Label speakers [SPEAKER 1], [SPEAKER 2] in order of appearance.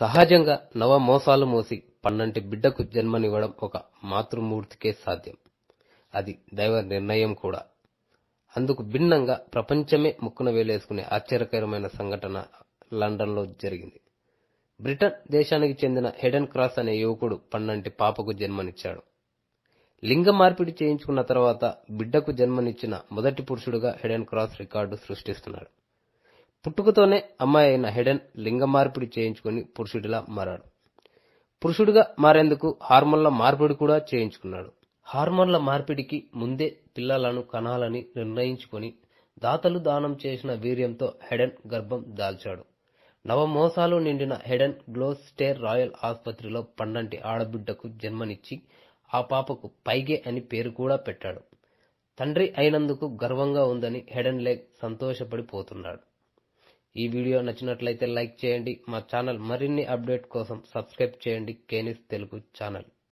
[SPEAKER 1] సహజంగా నవ మోసాలు మోసి పన్నంటి బిడ్డకు జన్మనివ్వడం ఒక మాతృమూర్తికే సాధ్యం అది దైవ నిర్ణయం కూడా అందుకు భిన్నంగా ప్రపంచమే ముక్కున వేలేసుకునే ఆశ్చర్యకరమైన సంఘటన లండన్లో జరిగింది బ్రిటన్ దేశానికి చెందిన హెడెన్ క్రాస్ అనే యువకుడు పన్నంటి పాపకు జన్మనిచ్చాడు లింగ మార్పిడి చేయించుకున్న తర్వాత బిడ్డకు జన్మనిచ్చిన మొదటి పురుషుడుగా హెడెన్ క్రాస్ రికార్డు సృష్టిస్తున్నాడు పుట్టుకతోనే అమ్మాయి అయిన హెడెన్ లింగ మార్పిడి చేయించుకుని పురుషుడిలా మారాడు పురుషుడిగా మారేందుకు హార్మోన్ల మార్పిడి కూడా చేయించుకున్నాడు హార్మోన్ల మార్పిడికి ముందే పిల్లలను కనాలని నిర్ణయించుకొని దాతలు దానం చేసిన వీర్యంతో హెడెన్ గర్భం దాల్చాడు నవమోసాలు నిండిన హెడెన్ గ్లోస్టేర్ రాయల్ ఆసుపత్రిలో పండంటి ఆడబిడ్డకు జన్మనిచ్చి ఆ పాపకు పైగే అని పేరు కూడా పెట్టాడు తండ్రి అయినందుకు గర్వంగా ఉందని హెడెన్ లేక్ సంతోషపడిపోతున్నాడు ఈ వీడియో నచ్చినట్లయితే లైక్ చేయండి మా ఛానల్ మరిన్ని అప్డేట్ కోసం సబ్స్క్రైబ్ చేయండి కేనిస్ తెలుగు ఛానల్